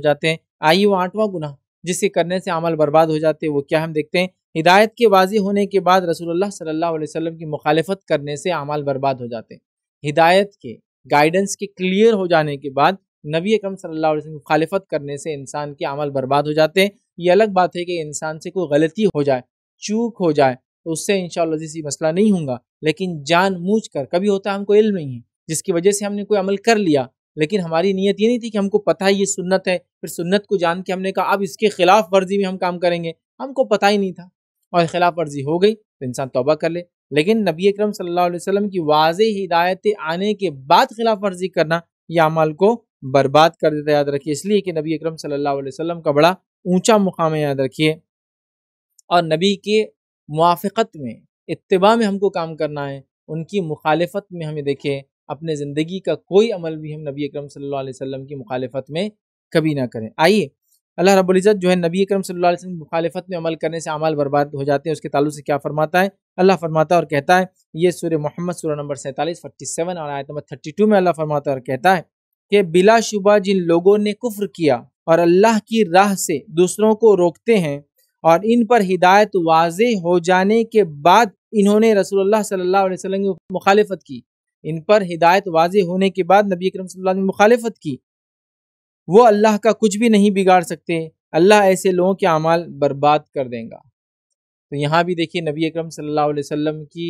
हो जाते हैं आइए वो आठवां गुना जिसे करने से अमल बर्बाद हो जाते हैं वो क्या हम देखते हैं हिदायत के वाजी होने के बाद रसूल सल्ला वसलम की मुखालफत करने से अमाल बर्बाद हो जाते हैं हिदायत के गाइडेंस के क्लियर हो जाने के बाद नबी अकम सल्लल्लाहु अलैहि वसल्लम मुखालफत करने से इंसान के अमल बर्बाद हो जाते हैं ये अलग बात है कि इंसान से कोई गलती हो जाए चूक हो जाए तो उससे इन इसी मसला नहीं होगा लेकिन जान कर कभी होता है हमको इल्म नहीं है जिसकी वजह से हमने कोई अमल कर लिया लेकिन हमारी नीयत ये नहीं थी कि हमको पता ही ये सुन्नत है फिर सुन्नत को जान के हमने कहा अब इसके खिलाफ वर्जी में हम काम करेंगे हमको पता ही नहीं था और खिलाफ वर्जी हो गई तो इंसान तोबा कर ले लेकिन नबी अक्रम सल्लल्लाहु की वाज हिदायत आने के बाद खिलाफ वर्जी करना यह अमल को बर्बाद कर देता याद रखिए इसलिए कि नबी अक्रम सल्ला अलैहि का बड़ा ऊँचा मुकाम याद रखिए और नबी के मुआफ़त में इतबा में हमको काम करना है उनकी मुखालफत में हमें देखें अपने ज़िंदगी का कोई अमल भी हम नबी अक्रम सम की मुखालफत में कभी ना करें आइए अल्लाह रब्बुल इज़्ज़त जो है नबी अकरम सल्लल्लाहु अलैहि वसल्लम की मुखालफत में अमल करने से अमल बर्बाद हो जाते हैं उसके तालु से क्या फरमाता है अल्लाह फरमाता और कहता है ये सूर्य मोहम्मद सूर्य नंबर सैंतालीस फोर्टी सेवन और आयत नंबर थर्टी टू में अल्लाह फरमाता और कहता है कि बिलाशुबा जिन लोगों ने कुफ्र किया और अल्लाह की राह से दूसरों को रोकते हैं और इन पर हिदायत वाज हो जाने के बाद इन्होंने रसूलुल्लाह सल्लल्लाहु अलैहि वसल्लम की मुखालफत की इन पर हिदायत वाज होने के बाद नबी अक्रम सल्लल्लाहु ने मुखालफत की वो अल्लाह का कुछ भी नहीं बिगाड़ सकते अल्लाह ऐसे लोगों के अमाल बर्बाद कर देगा तो यहाँ भी देखिए नबी अक्रम सल्लम की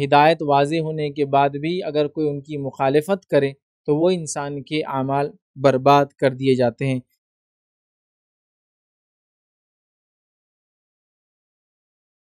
हिदायत वाज होने के बाद भी अगर कोई उनकी मुखालफत करे तो वो इंसान के अमाल बर्बाद कर दिए जाते हैं